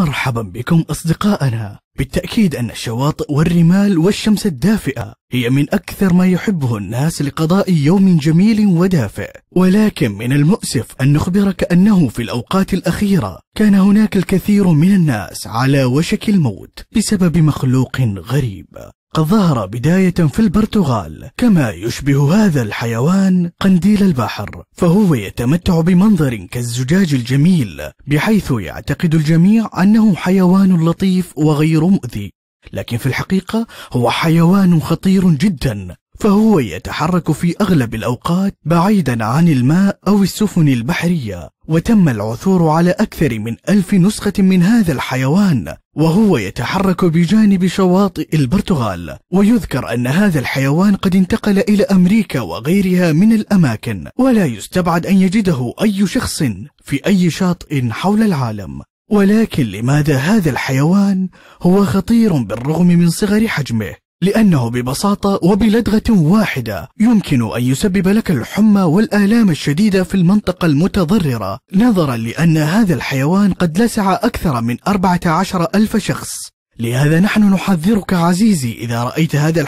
مرحبا بكم أصدقائنا بالتأكيد أن الشواطئ والرمال والشمس الدافئة هي من أكثر ما يحبه الناس لقضاء يوم جميل ودافئ ولكن من المؤسف أن نخبرك أنه في الأوقات الأخيرة كان هناك الكثير من الناس على وشك الموت بسبب مخلوق غريب قد ظهر بداية في البرتغال كما يشبه هذا الحيوان قنديل البحر فهو يتمتع بمنظر كالزجاج الجميل بحيث يعتقد الجميع أنه حيوان لطيف وغير مؤذي لكن في الحقيقة هو حيوان خطير جدا فهو يتحرك في أغلب الأوقات بعيدا عن الماء أو السفن البحرية وتم العثور على أكثر من ألف نسخة من هذا الحيوان وهو يتحرك بجانب شواطئ البرتغال ويذكر أن هذا الحيوان قد انتقل إلى أمريكا وغيرها من الأماكن ولا يستبعد أن يجده أي شخص في أي شاطئ حول العالم ولكن لماذا هذا الحيوان هو خطير بالرغم من صغر حجمه لأنه ببساطة وبلدغة واحدة يمكن أن يسبب لك الحمى والآلام الشديدة في المنطقة المتضررة نظرا لأن هذا الحيوان قد لسع أكثر من 14 ألف شخص لهذا نحن نحذرك عزيزي إذا رأيت هذا الحيوان